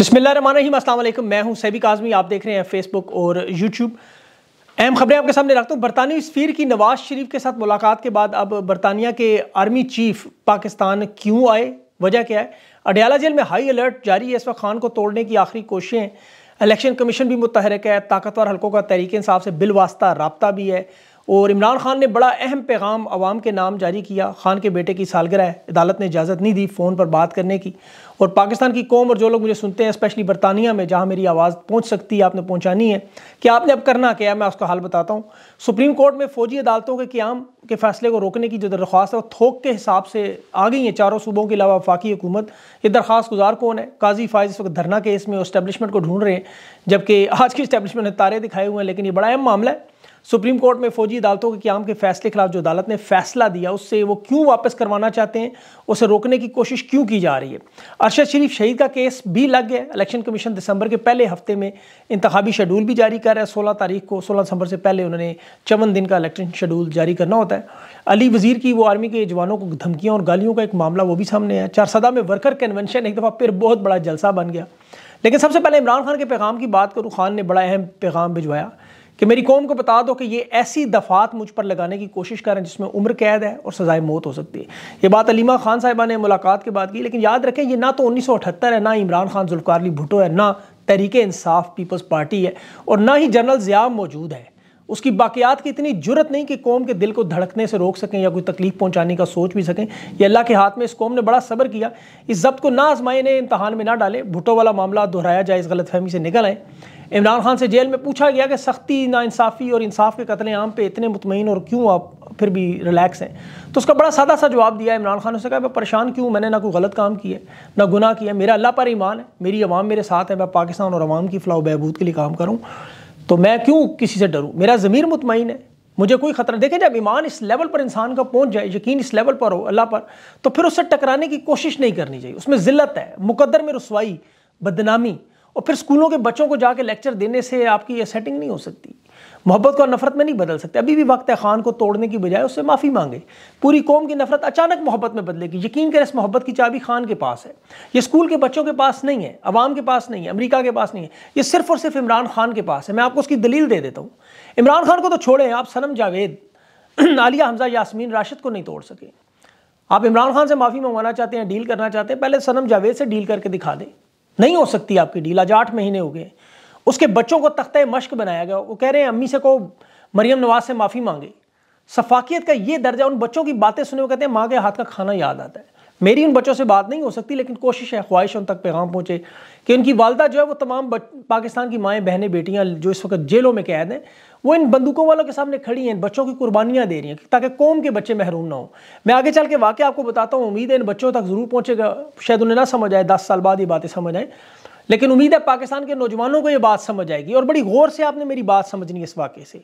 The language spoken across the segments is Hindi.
बसमिलीम असल मैं हूं सैबिक आजमी आप देख रहे हैं फेसबुक और यूट्यूब अहम खबरें आपके सामने रखता हूँ बरतानवी स्फीर की नवाज शरीफ के साथ मुलाकात के बाद अब बरतानिया के आर्मी चीफ पाकिस्तान क्यों आए वजह क्या है अडयाला जेल में हाई अलर्ट जारी है इस वक्त खान को तोड़ने की आखिरी कोशिशें इलेक्शन कमीशन भी मुतहरक है ताकतवर हल्कों का तहरीक इंसाफ से बिलवास्ता रबता भी है और इमरान खान ने बड़ा अहम पैगाम आवाम के नाम जारी किया खान के बेटे की सालगिरह है अदालत ने इजाज़त नहीं दी फ़ोन पर बात करने की और पाकिस्तान की कौम और जो लोग मुझे सुनते हैं स्पेशली बरतानिया में जहाँ मेरी आवाज़ पहुँच सकती है आपने पहुँचानी है कि आपने अब करना क्या है मैं उसका हाल बताता हूँ सुप्रीम कोर्ट में फ़ौजी अदालतों के क्याम के फैसले को रोकने की जो दरख्वास्त है वो थोक के हिसाब से आ गई है चारों सूबों के अलावा वफाकी हुकूमत ये दरख्वास्त गुजार कौन है काजी फायज इस वक्त धरना केस में और इस्टेबलिशमेंट को ढूंढ रहे हैं जबकि आज की इस्टेबलिशमेंट ने तारे दिखाए हुए हैं लेकिन ये बड़ा अहम मामला है सुप्रीम कोर्ट में फौजी अदालतों के क्याम के फैसले खिलाफ जो अदालत ने फैसला दिया उससे वो क्यों वापस करवाना चाहते हैं उसे रोकने की कोशिश क्यों की जा रही है अरशद शरीफ शहीद का केस भी लग गया इलेक्शन कमीशन दिसंबर के पहले हफ्ते में इंतबी शेड्यूल भी जारी कर रहा है सोलह तारीख को सोलह दिसंबर से पहले उन्होंने चवन दिन का इलेक्शन शेड्यूल जारी करना होता है अली वजीर की वो आर्मी के जवानों को धमकियाँ और गालियों का एक मामला वो भी सामने आया चारसदा में वर्कर कन्वेंशन एक दफ़ा फिर बहुत बड़ा जलसा बन गया लेकिन सबसे पहले इमरान खान के पैगाम की बात करूँ खान ने बड़ा अहम पैगाम भिजवाया कि मेरी कौम को बता दो कि ये ऐसी दफात मुझ पर लगाने की कोशिश करें जिसमें उम्र कैद है और सजाए मौत हो सकती है ये बात अलीमा खान साहिबा ने मुलाकात के बाद की लेकिन याद रखें ये ना तो उन्नीस सौ अठहत्तर है ना इमरान खान जुल्फकार अली भुटो है ना तहरीक इंसाफ पीपल्स पार्टी है और ना ही जनरल ज़िया मौजूद है उसकी बाकियात की इतनी जरूरत नहीं कि कौम के दिल को धड़कने से रोक सकें या कोई तकलीफ पहुंचाने का सोच भी सकें यह अल्लाह के हाथ में इस कौम ने बड़ा सब्र किया इस जब्त को ना आजमाए ने इम्तहान में ना डालें भुटो वाला मामला दोहराया जाए इस गलत फहमी से निकल आए इमरान खान से जेल में पूछा गया कि सख्ती इंसाफ़ी और इंसाफ के कतले आम पे इतने मुतमिन और क्यों आप फिर भी रिलैक्स हैं तो उसका बड़ा सादा सा जवाब दिया इमरान खान उसने कहा मैं परेशान क्यों मैंने ना कोई गलत काम किया ना गुना किया मेरा अल्लाह पर ईमान है मेरी आवाम मेरे साथ है मैं पाकिस्तान और आवाम की फ़लाह बहबूद के लिए काम करूँ तो मैं क्यों किसी से डरूँ मेरा ज़मीर मुतमिन है मुझे कोई खतरा देखें जब ईमान इस लेवल पर इंसान का पहुंच जाए यकीन इस लेवल पर हो अल्लाह पर तो फिर उससे टकराने की कोशिश नहीं करनी चाहिए उसमें ज़िल्त है मुकदर में रसवाई बदनामी और फिर स्कूलों के बच्चों को जाके लेक्चर देने से आपकी ये सेटिंग नहीं हो सकती मोहब्बत को नफरत में नहीं बदल सकते अभी भी वक्त है खान को तोड़ने की बजाय उससे माफ़ी मांगे पूरी कौम की नफरत अचानक मोहब्बत में बदलेगी यकीन करें इस मोहब्बत की चाबी खान के पास है ये स्कूल के बच्चों के पास नहीं है अवाम के पास नहीं है अमरीका के पास नहीं है ये सिर्फ और सिर्फ इमरान खान के पास है मैं आपको उसकी दलील दे देता हूँ इमरान खान को तो छोड़ें आप सनम जावेद आलिया हमजा यासमीन राशिद को नहीं तोड़ सके आप इमरान खान से माफ़ी मंगवाना चाहते हैं डील करना चाहते हैं पहले सनम जावेद से डील करके दिखा दें नहीं हो सकती आपकी डील आज आठ महीने हो गए उसके बच्चों को तख्त मश्क बनाया गया वो कह रहे हैं अम्मी से को मरियम नवाज से माफ़ी मांगे सफाकियत का ये दर्जा उन बच्चों की बातें सुने वो कहते हैं माँ के हाथ का खाना याद आता है मेरी उन बच्चों से बात नहीं हो सकती लेकिन कोशिश है ख्वाहिश उन तक पैगाम पहुँचे कि उनकी वालदा जो है वो तमाम पाकिस्तान की माएँ बहनें बेटियाँ जो इस वक्त जेलों में कैद हैं वो इन बंदूकों वालों के सामने खड़ी हैं बच्चों की कुर्बानियां दे रही हैं ताकि कौम के बच्चे महरूम ना हो मैं आगे चल के वाकई आपको बताता हूँ उम्मीद है इन बच्चों तक ज़रूर पहुँचेगा शायद उन्हें ना समझ आए दस साल बाद ये बातें समझ आए लेकिन उम्मीद है पाकिस्तान के नौजवानों को ये बात समझ आएगी और बड़ी गौर से आपने मेरी बात समझनी है इस वाक़े से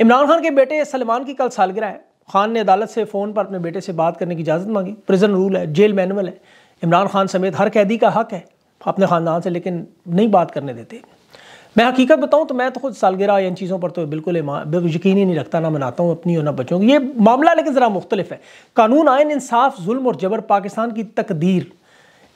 इमरान खान के बेटे सलमान की कल सालगिरह है खान ने अदालत से फ़ोन पर अपने बेटे से बात करने की इजाज़त मांगी प्रिजन रूल है जेल मैनुअल है इमरान खान समेत हर कैदी का हक है अपने ख़ानदान से लेकिन नहीं बात करने देते मैं हकीकत बताऊं तो मैं तो खुद सालगिरह इन चीज़ों पर तो बिल्कुल यकीन ही नहीं रखता ना मनाता हूँ अपनी और ना बच्चों की ये मामला लेकिन ज़रा मुख्तलिफ है कानून आयन इंसाफ जुल्म और जबर पाकिस्तान की तकदीर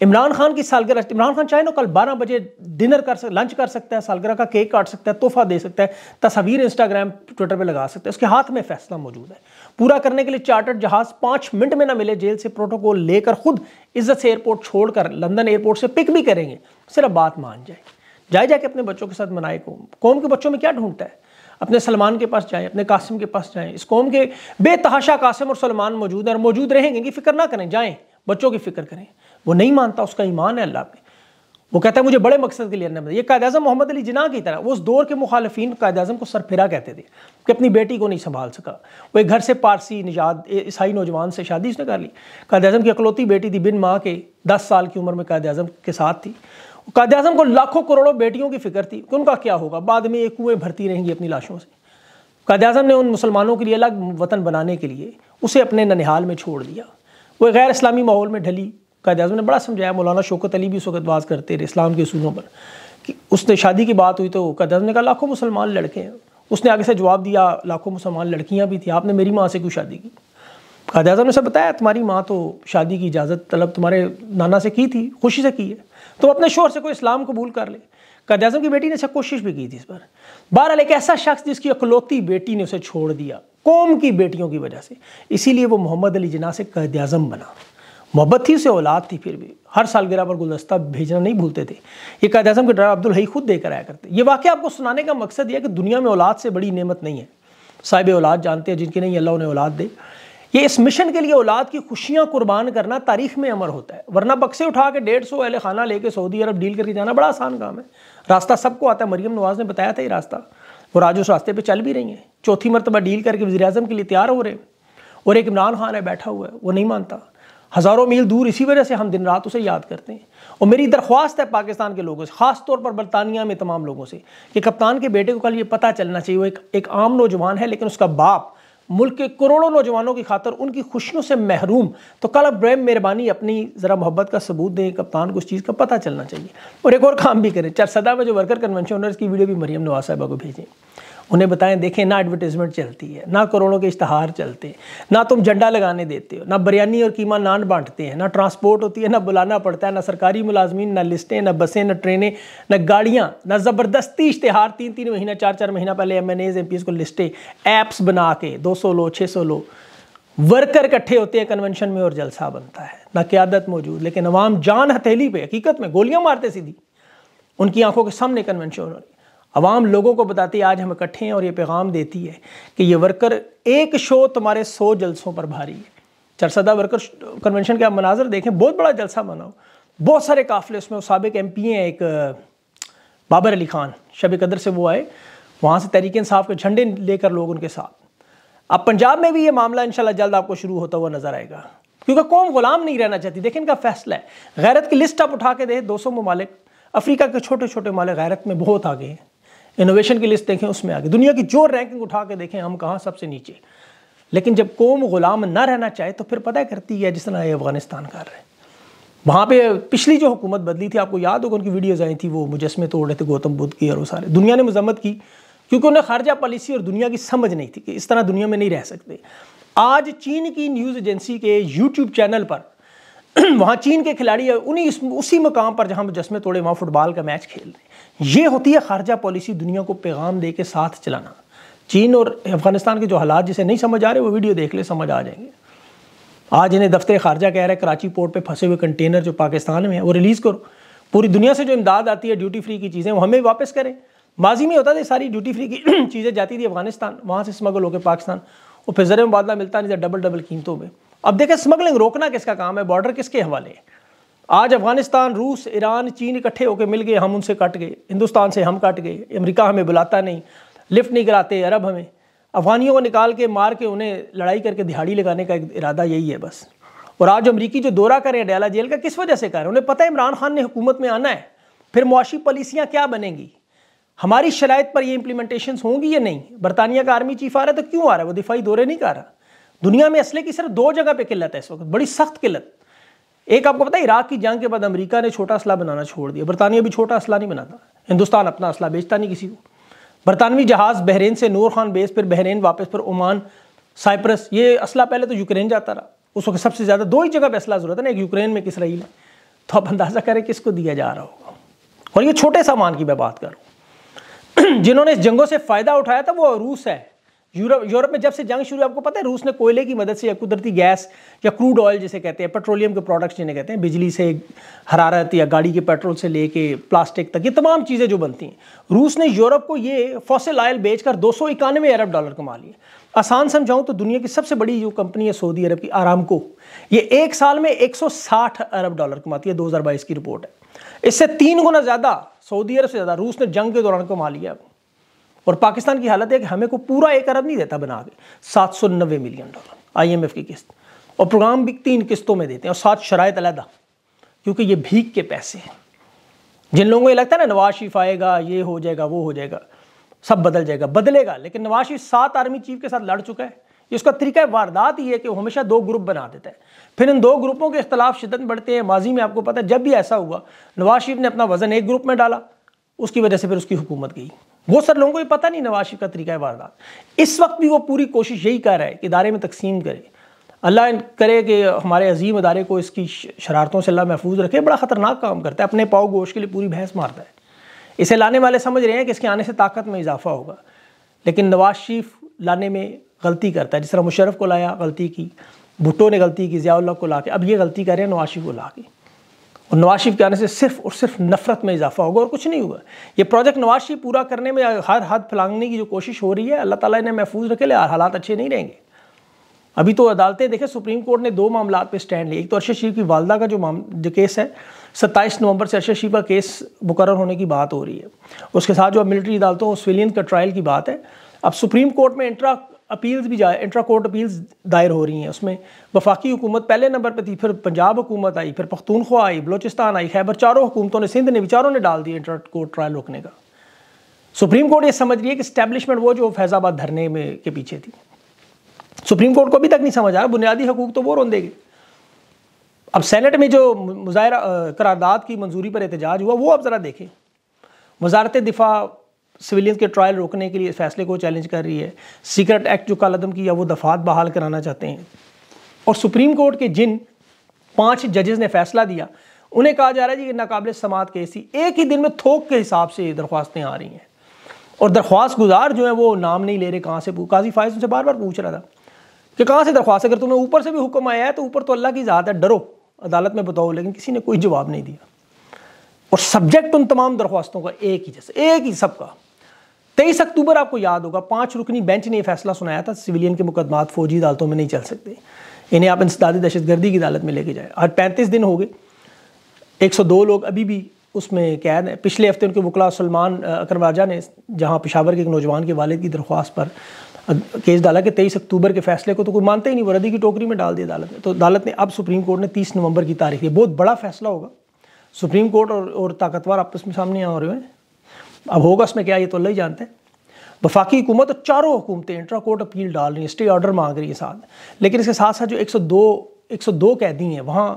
इमरान खान की सालगिरह इमरान खान चाहे ना कल बारह बजे डिनर कर सक लंच कर सकता है सालगिरह का केक काट सकता है तोहफा दे सकता है तस्वीर इंस्टाग्राम ट्विटर पर लगा सकता है उसके हाथ में फैसला मौजूद है पूरा करने के लिए चार्टर्ड जहाज पाँच मिनट में ना मिले जेल से प्रोटोकॉल लेकर खुद इज्जत से एयरपोर्ट छोड़कर लंदन एयरपोर्ट से पिक भी करेंगे सिर्फ बात मान जाएगी जाए जाके अपने बच्चों के साथ मनाए कौम कौम के बच्चों में क्या ढूंढता है अपने सलमान के पास जाएं अपने कासिम के पास जाएं इस कौम के बेतहाशा कासिम और सलमान मौजूद हैं और मौजूद रहेंगे इनकी फ़िक्र ना करें जाएं बच्चों की फ़िक्र करें वो नहीं मानता उसका ईमान है अल्लाह पे वो कहता है मुझे बड़े मकसद के लिए अन्न ये कायद अजम मोहम्मद अली जना की तरह वो उस दौर के मुखालफी कायद अजम को सरफिरा कहते थे कि अपनी बेटी को नहीं संभाल सका वो एक घर से पारसी निजात ईसाई नौजवान से शादी उसने कर ली कायद अजम की अकलौती बेटी थी बिन माँ के दस साल की उम्र में कायद अजम के साथ थी कायद अजम को लाखों करोड़ों बेटियों की फिक्र थी कि उनका क्या होगा बाद में ये कुएँ भरती रहेंगी अपनी लाशों से कायद अजम ने उन मुसलमानों के लिए अलग वतन बनाने के लिए उसे अपने ननिहाल में छोड़ दिया वो गैर इस्लामी माहौल में ढली कायद अजम ने बड़ा समझाया मौलाना शौकत अली भी उस वक्त बात करते रहे इस्लाम के असूलों पर कि उसने शादी की बात हुई तो कायद अजम ने कहा लाखों मुसलमान लड़के हैं उसने आगे से जवाब दिया लाखों मुसलमान लड़कियाँ भी थी आपने मेरी माँ से क्यों शादी की खाजा ने उसे बताया तुम्हारी माँ तो शादी की इजाज़त तलब तुम्हारे नाना से की थी खुशी से की है तुम अपने शोर से कोई इस्लाम कबूल कर ले काजाजम की बेटी ने अच्छा कोशिश भी की थी इस बार बहरहाल एक ऐसा शख्स जिसकी अकलौती बेटी ने उसे छोड़ दिया कौम की बेटियों की वजह से इसीलिए वो मोहम्मद अली जना से अजम बना मोहब्बत थी उसे औलाद थी फिर भी हर साल गिरा पर गुलदस्ता भेजना नहीं भूलते थे ये कैद अजम के डर अब्दुल हई खुद देकर आया करते ये वाक्य आपको सुनाने का मकसद यह है कि दुनिया में औलाद से बड़ी नेमत नहीं है साहिब औलाद जानते हैं जिनकी नहीं अल्लाह उन्हें औलाद दे ये इस मिशन के लिए औलाद की खुशियां कुर्बान करना तारीख में अमर होता है वरना बक्से उठा के डेढ़ सौ अहले खाना लेके सऊदी अरब डील करके जाना बड़ा आसान काम है रास्ता सबको आता है मरीम नवाज ने बताया था ये रास्ता वो आज उस रास्ते पर चल भी रही हैं चौथी मरतबा डील करके वजी अजम के लिए तैयार हो रहे हैं और एक इमरान खान है बैठा हुआ है वो नहीं मानता हज़ारों मील दूर इसी वजह से हम दिन रात उसे याद करते हैं और मेरी दरख्वास्त है पाकिस्तान के लोगों से ख़ास तौर पर बरतानिया में तमाम लोगों से कि कप्तान के बेटे को कल ये पता चलना चाहिए वो एक एक आम नौजवान है लेकिन उसका बाप मुल्क के करोड़ों नौजवानों की खातर उनकी खुशियों से महरूम तो कल अब ब्रैम मेहरबानी अपनी ज़रा मोहब्बत का सबूत दें कप्तान को उस चीज़ का पता चलना चाहिए और एक और काम भी करें चार सदा में जो वर्कर कन्वेंशन की वीडियो भी मरीम नवाज साहबा को भेजें उन्हें बताएं देखें ना एडवर्टीजमेंट चलती है ना करोड़ों के इश्तहार चलते हैं ना तुम झंडा लगाने देते हो ना बिरयानी और कीमा नान बांटते हैं ना ट्रांसपोर्ट होती है ना बुलाना पड़ता है ना सरकारी मुलाजमीन ना लिस्टें ना बसें ना ट्रेनें ना गाड़ियाँ ना ज़बरदस्ती इश्तहार तीन तीन महीना चार चार महीना पहले MNAs MPAs को लिस्टें ऐप्स बना के दो सौ लो छः सौ लो वर्कर इकट्ठे होते हैं कन्वेंशन में और जलसा बनता है ना क्यादत मौजूद लेकिन अवाम जान हथेली पे हकीकत में गोलियां मारते सीधी उनकी आंखों के सामने कन्वेंशन हो रही आवाम लोगों को बताती है आज हम इकट्ठे हैं और ये पैगाम देती है कि ये वर्कर एक शो तुम्हारे सौ जलसों पर भारी है चरसदा वर्कर कन्वेंशन के आप मनाजर देखें बहुत बड़ा जलसा मनाओ बहुत सारे काफिले उसमें सबक एम पी हैं एक बाबर अली खान शब कदर से वो आए वहाँ से तहरीक इंसाफ के झंडे लेकर लोग उनके साथ अब पंजाब में भी ये मामला इनशाला जल्द आपको शुरू होता हुआ नजर आएगा क्योंकि कौम गुलाम नहीं रहना चाहती देखिए इनका फैसला है गैरत की लिस्ट आप उठा के दें दो सौ ममालिक अफ्रीका के छोटे छोटे मालिक गैरत में बहुत आगे हैं इनोवेशन की लिस्ट देखें उसमें आगे दुनिया की जो रैंकिंग उठा के देखें हम कहाँ सबसे नीचे लेकिन जब कौम गुलाम ना रहना चाहे तो फिर पता करती है जिस तरह ये अफगानिस्तान कर रहे हैं वहाँ पे पिछली जो हुकूमत बदली थी आपको याद होगा उनकी वीडियोज़ आई थी वो मुजस्मे तोड़ रहे थे गौतम बुद्ध की और वो सारे दुनिया ने मजम्मत की क्योंकि उन्हें खारजा पॉलिसी और दुनिया की समझ नहीं थी कि इस तरह दुनिया में नहीं रह सकते आज चीन की न्यूज़ एजेंसी के यूट्यूब चैनल पर वहाँ चीन के खिलाड़ी उन्हीं उसी मकाम पर जहाँ मुजस्मे तोड़े वहाँ फुटबॉल का मैच खेल रहे हैं ये होती है खारजा पॉलिसी दुनिया को पैगाम दे के साथ चलाना चीन और अफगानिस्तान के जो हालात जिसे नहीं समझ आ रहे वो वीडियो देख ले समझ आ जाएंगे आज इन्हें दफ्तर खारजा कह रहा है कराची पोर्ट पर फंसे हुए कंटेनर जो पाकिस्तान में है वो रिलीज़ करो पूरी दुनिया से जो इमदाद आती है ड्यूटी फ्री की चीज़ें वो हमें वापस करें माजी में होता था सारी ड्यूटी फ्री की चीज़ें जाती थी अफगानिस्तान वहाँ से स्मगल होकर पाकिस्तान और फिर ज़र मुबादला मिलता नहीं था डबल डबल कीमतों में अब देखें स्मगलिंग रोकना किसका काम है बॉर्डर किसके हवाले है आज अफगानिस्तान रूस ईरान चीन इकट्ठे होकर मिल गए हम उनसे कट गए हिंदुस्तान से हम कट गए अमेरिका हमें बुलाता नहीं लिफ्ट नहीं कराते अरब हमें अफगानियों को निकाल के मार के उन्हें लड़ाई करके दिहाड़ी लगाने का एक इरादा यही है बस और आज अमरीकी जो दौरा करें डेला जेल का किस वजह से करें उन्हें पता है इमरान खान ने हुकूमत में आना है फिर मुआशी पॉलिसियाँ क्या बनेंगी हमारी शरात पर ये इंप्लीमेंटेशन होंगी या नहीं बरतानिया का आर्मी चीफ आ रहा है तो क्यों आ रहा है वो दिफाई दौरे नहीं कर रहा दुनिया में असले की सिर्फ दो जगह पर किल्लत है इस वक्त बड़ी सख्त किल्लत एक आपको पता है इराक की जंग के बाद अमेरिका ने छोटा असला बनाना छोड़ दिया बरतानिया भी छोटा असला नहीं बनाता हिंदुस्तान अपना असला बेचता नहीं किसी को बरतानवी जहाज़ बहरीन से नूर खान बेस फिर बहरीन वापस पर ओमान साइप्रस ये असला पहले तो यूक्रेन जाता रहा उस वक्त सबसे ज़्यादा दो ही जगह पर असला जरूरत है ना एक यूक्रेन में किस रही तो आप अंदाज़ा करें किसको दिया जा रहा होगा और ये छोटे सामान की मैं बात कर रहा हूँ जिन्होंने इस जंगों से फ़ायदा उठाया था वो रूस है यूरोप यूरोप में जब से जंग शुरू आपको पता है रूस ने कोयले की मदद से या कुदरती गैस या क्रूड ऑयल जिसे कहते हैं पेट्रोलियम के प्रोडक्ट्स जिन्हें कहते हैं बिजली से हरारत या गाड़ी के पेट्रोल से लेके प्लास्टिक तक ये तमाम चीज़ें जो बनती हैं रूस ने यूरोप को ये फॉसिल ऑयल बेचकर दो सौ इक्यानवे अरब डॉलर कमा लिए आसान समझाऊँ तो दुनिया की सबसे बड़ी जो कंपनी है सऊदी अरब की आराम को ये एक साल में एक अरब डॉलर कमाती है दो की रिपोर्ट है इससे तीन गुना ज़्यादा सऊदी अरब से ज़्यादा रूस ने जंग के दौरान कमा लिया और पाकिस्तान की हालत है कि हमें को पूरा एक अरब नहीं देता बना के सात सौ नब्बे मिलियन डॉलर आईएमएफ की किस्त और प्रोग्राम भी तीन किस्तों में देते हैं और सात शरात अलहदा क्योंकि ये भीख के पैसे हैं जिन लोगों को ये लगता है ना नवाज शरीफ आएगा ये हो जाएगा वो हो जाएगा सब बदल जाएगा बदलेगा लेकिन नवाज शरीफ सात आर्मी चीफ के साथ लड़ चुका है इसका उसका तरीका वारदात ही है कि वो हमेशा दो ग्रुप बना देता है फिर इन दो ग्रुपों के अख्तलाफ शिदत बढ़ते हैं माजी में आपको पता है जब भी ऐसा हुआ नवाज शरीफ ने अपना वजन एक ग्रुप में डाला उसकी वजह से फिर उसकी हुकूमत गई वो सर लोगों को ये पता नहीं नवाज शरीफ का तरीका है वारदात इस वक्त भी वो पूरी कोशिश यही कर रहा है कि इदारे में तकसीम करे अल्लाह करे कि हमारे अजीम अदारे को इसकी शरारतों से अल्लाह महफूज रखे बड़ा ख़तरनाक काम करता है अपने पाव गोश के लिए पूरी भैंस मारता है इसे लाने वाले समझ रहे हैं कि इसके आने से ताकत में इजाफा होगा लेकिन नवाज शरीफ लाने में गलती करता है जिस तरह मुशरफ को लाया गलती की भुट्टो ने गलती की ज़ियाल्ला को ला के अब ये गलती कर रहे हैं नवाज शरीफ को ला के और नवाज शरीफ के आने से सिर्फ और सिर्फ नफरत में इजाफा होगा और कुछ नहीं होगा ये प्रोजेक्ट नवाज शरीफ पूरा करने में हर हद फैलांगने की जो कोशिश हो रही है अल्लाह ताला ने महफूज रखे ले हालात अच्छे नहीं रहेंगे अभी तो अदालतें देखें सुप्रीम कोर्ट ने दो मामला पे स्टैंड लिया एक तो अरशद शरीफ की वालदा का जो माम जो केस है सत्ताईस नवंबर से अरशद शरीफ का केस मुकर होने की बात हो रही है उसके साथ जो मिलिट्री अदालतों सिविलियन का ट्रायल की बात है अब सुप्रीम कोर्ट में इंट्रा अपील्स भी जा इंट्रा कोर्ट अपील्स दायर हो रही हैं उसमें वफाकी हुकूमत पहले नंबर पर थी फिर पंजाब हुकूमत आई फिर पख्तूनख्वा आई बलोचिस्तान आई खैबर चारों हुकूमतों ने सिंध ने भी चारों ने डाल दिया इंट्रा कोर्ट ट्रायल रोकने का सुप्रीम कोर्ट ये समझ रही है कि स्टैब्लिशमेंट वो जो फैज़ाबाद धरने में के पीछे थी सुप्रीम कोर्ट को अभी तक नहीं समझ आया बुनियादी हकूक तो वो देगी अब सेनेट में जो मुजाहरा करारदाद की मंजूरी पर एहतजाज हुआ वो अब ज़रा देखें वजारत दिफा सिविलियंस के ट्रायल रोकने के लिए फैसले को चैलेंज कर रही है सीक्रेट एक्ट जो कालदम किया वो दफात बहाल कराना चाहते हैं और सुप्रीम कोर्ट के जिन पांच जजेस ने फैसला दिया उन्हें कहा जा रहा है कि नाकबिल समात केस ही एक ही दिन में थोक के हिसाब से दरख्वास्तें आ रही हैं और दरख्वास्त गुजार जो है वो नाम नहीं ले रहे कहाँ से काजी फायज उनसे बार बार पूछ रहा था कि कहाँ से दरख्वास्त अगर तुम्हें ऊपर से भी हुक्म आया है तो ऊपर तो अल्लाह की ज़्यादा डरो अदालत में बताओ लेकिन किसी ने कोई जवाब नहीं दिया और सब्जेक्ट उन तमाम दरख्वास्तों का एक ही जैसे एक ही सबका तेईस अक्टूबर आपको याद होगा पांच रुकनी बेंच ने यह फैसला सुनाया था सिविलियन के मुकदमा फौजी अदालतों में नहीं चल सकते इन्हें आप इंसदादी दहशतगर्दी की अदालत में लेके जाए और पैंतीस दिन हो गए एक सौ दो लोग अभी भी उसमें कैद हैं पिछले हफ्ते उनके वकला सलमान अकरवाजा ने जहाँ पिशावर के एक नौजवान के वालद की दरख्वास्त पर केस डाला कि तेईस अक्टूबर के फैसले को तो कोई मानते ही नहीं वर्दी की टोकरी में डाल दी अदालत ने तो अदालत ने अब सुप्रीम कोर्ट ने तीस नवंबर की तारीख दी बहुत बड़ा फैसला होगा सुप्रीम कोर्ट और, और ताकतवर आपस में सामने आ रहे हैं अब होगा इसमें क्या ये तो अल्लाह ही जानते हैं वफाकी हुकूमत और तो चारों हुकूमतें इंट्रा कोर्ट अपील डाल रही हैं स्टे ऑर्डर मांग रही है साथ लेकिन इसके साथ साथ जो 102 102 कैदी हैं वहाँ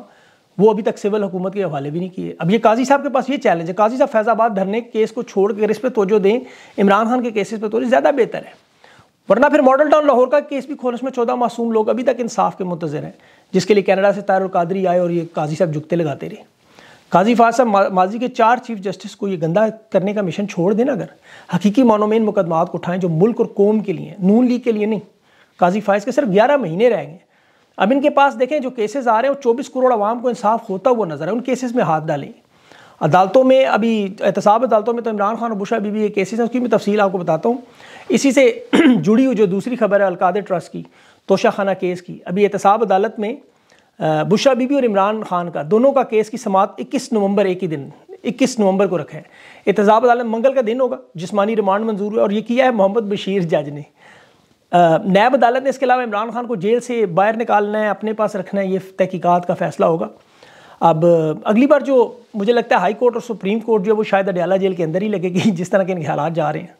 वो अभी तक सिविल हुकूमत के हवाले भी नहीं किए अब ये काजी साहब के पास ये चैलेंज है काजी साहब फैज़ाबाद धरने केस को छोड़ कर इस पर तोजो दें इमरान खान के केसेस पर तो ज़्यादा बेहतर है वरना फिर मॉडल टाउन लाहौर का केस भी खोल उसमें चौदह मासूम लोग अभी तक इंसाफ के मुंतजर हैं जिसके लिए कैनेडा से तारुल कादरी आए और ये काजी साहब जुगते लगाते रहे काजी फाज साहब माजी के चार चीफ जस्टिस को ये गंदा करने का मिशन छोड़ देना अगर हकीकी मानों में इन मुकदमात को उठाएं जो मुल्क और कौम के लिए नून लीग के लिए नहीं काजी फाइज के सिर्फ ग्यारह महीने रहेंगे अब इनके पास देखें जो केसेस आ रहे हैं वो चौबीस करोड़ आवाम को इंसाफ होता हुआ नजर है उन केसेस में हाथ डालें अदालतों में अभी एहतसाब अदालतों में तो इमरान खान और बुशा बीबी ये केसेस हैं उसकी मैं तफसील आपको बताता हूँ इसी से जुड़ी हुई जो दूसरी खबर है अलकादे ट्रस्ट की तोशा खाना केस की अभी एहतसाब अदालत में बुशा बीबी और इमरान खान का दोनों का केस की समात 21 नवंबर एक ही दिन 21 नवंबर को रखें एहतजाब अदालत मंगल का दिन होगा जिसमानी रिमांड मंजूर हुआ और ये किया है मोहम्मद बशीर जज ने नैब अदालत ने इसके अलावा इमरान खान को जेल से बाहर निकालना है अपने पास रखना है ये तहकीकत का फैसला होगा अब अगली बार जो मुझे लगता है हाई कोर्ट और सुप्रीम कोर्ट जो है वो शायद अडयाला जेल के अंदर ही लगेगी जिस तरह के इनके हालात जा रहे हैं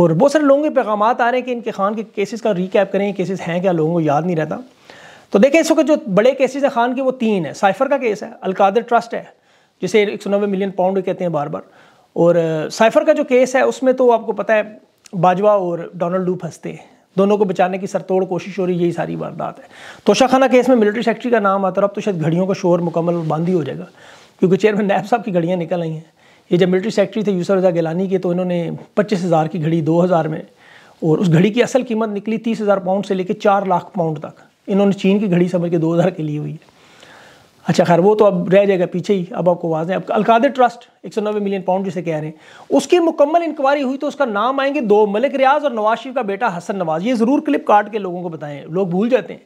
और बहुत सारे लोगों के पैगाम आ रहे हैं कि इनके खान के केसेस का रिकैप करें केसेस हैं क्या लोगों को याद नहीं रहता तो देखिए इस वक्त जो बड़े केसेस हैं खान के वो तीन है साइफर का केस है अलकादर ट्रस्ट है जिसे एक मिलियन पाउंड कहते हैं बार बार और साइफर का जो केस है उसमें तो आपको पता है बाजवा और डोनाल्ड डू फंसते हैं दोनों को बचाने की सरतोड़ कोशिश हो रही यही सारी वारदात है तोशाखाना केस में मिलिट्री सेक्रेटरी का नाम आता है अब तो शायद घड़ियों का शोर मुकम्मल बंद ही हो जाएगा क्योंकि चेयरमैन नैब साहब की घड़ियाँ निकल आई हैं ये जब मिलिट्री सेक्रेटरी थे यूसर रजा गिलानी के तो इन्होंने पच्चीस हज़ार की घड़ी दो हज़ार में और उस घड़ी की असल कीमत निकली तीस हज़ार पाउंड से लेकर चार लाख पाउंड तक इन्होंने चीन की घड़ी समझ के हजार के लिए हुई है अच्छा खैर वो तो अब रह जाएगा पीछे ही अब आपको वाज है अब अलकादे ट्रस्ट एक मिलियन पाउंड जिसे कह रहे हैं उसकी मुकम्मल इंक्वायरी हुई तो उसका नाम आएंगे दो मलिक रियाज और नवाज शरीफ का बेटा हसन नवाज ये ज़रूर क्लिप काट के लोगों को बताएं लोग भूल जाते हैं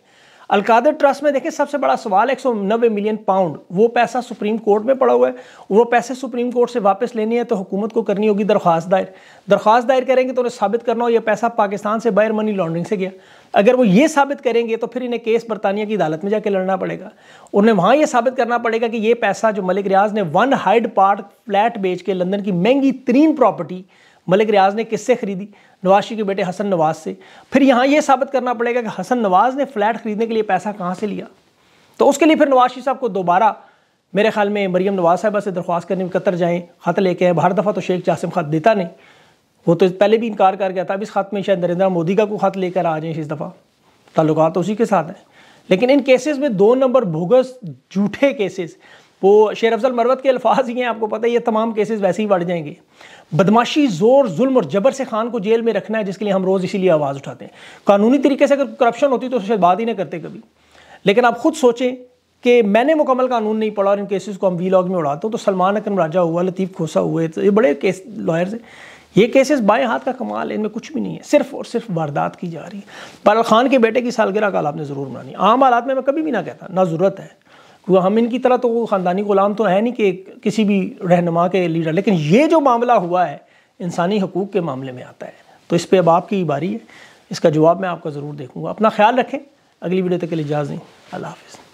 अलकादर ट्रस्ट में देखें सबसे बड़ा सवाल एक मिलियन पाउंड वो पैसा सुप्रीम कोर्ट में पड़ा हुआ है वो पैसे सुप्रीम कोर्ट से वापस लेने हैं तो हुकूमत को करनी होगी दरख्वास्त दायर दरख्वास्त दायर करेंगे तो उन्हें साबित करना हो यह पैसा पाकिस्तान से बैर मनी लॉन्ड्रिंग से गया अगर वो ये साबित करेंगे तो फिर इन्हें केस बरतानिया की अदालत में जाकर लड़ना पड़ेगा उन्हें वहाँ यह साबित करना पड़ेगा कि ये पैसा जो मलिक रियाज ने वन हाइड पार्ट फ्लैट बेच के लंदन की महंगी तरीन प्रॉपर्टी मलिक रियाज ने किससे खरीदी नवाशी के बेटे हसन नवाज से फिर यहाँ ये साबित करना पड़ेगा कि हसन नवाज ने फ्लैट खरीदने के लिए पैसा कहाँ से लिया तो उसके लिए फिर नवाशी साहब को दोबारा मेरे ख्याल में मरीम नवाज साहबा से दरख्वास्त करने में कतर जाएँ ख़त लेके आए हर दफ़ा तो शेख जासिम ख़त देता नहीं वो तो पहले भी इनकार कर गया था अब इस ख़त में शायद नरेंद्र मोदी का को ख़त लेकर आ जाए इस दफ़ा ताल्लुक तो उसी के साथ हैं लेकिन इन केसेस में दो नंबर भुगस झूठे केसेस वो शेर अफजल मरवत के अल्फाज ही हैं आपको पता है ये तमाम केसेस वैसे ही बढ़ जाएंगे बदमाशी जोर जुल्म और जबर से खान को जेल में रखना है जिसके लिए हम रोज़ इसीलिए आवाज़ उठाते हैं कानूनी तरीके से अगर करप्शन होती तो शायद बात ही नहीं करते कभी लेकिन आप खुद सोचें कि मैंने मुकम्मल कानून नहीं पढ़ा और इन केसेस को हम वी लॉग में उड़ाते हो तो सलमान अकरम राजा हुआ लतीफ़ खोसा हुए तो ये बड़े केस लॉयर्स हैं ये केसेस बाएं हाथ का कमाल है इनमें कुछ भी नहीं है सिर्फ और सिर्फ वारदात की जा रही है पर खान के बेटे की सालगिरह का आपने ज़रूर मनानी आम हालात में मैं कभी भी ना कहता ना ज़रूरत है हम इनकी तरह तो ख़ानदानी ग़ुलाम तो है नहीं कि किसी भी रहनमा के लीडर लेकिन ये जो मामला हुआ है इंसानी हकूक़ के मामले में आता है तो इस पर अब आपकी बारी है इसका जवाब मैं आपका ज़रूर देखूँगा अपना ख्याल रखें अगली वीडियो तक के लिए इजाज़ नहीं अल्लाह हाफिज़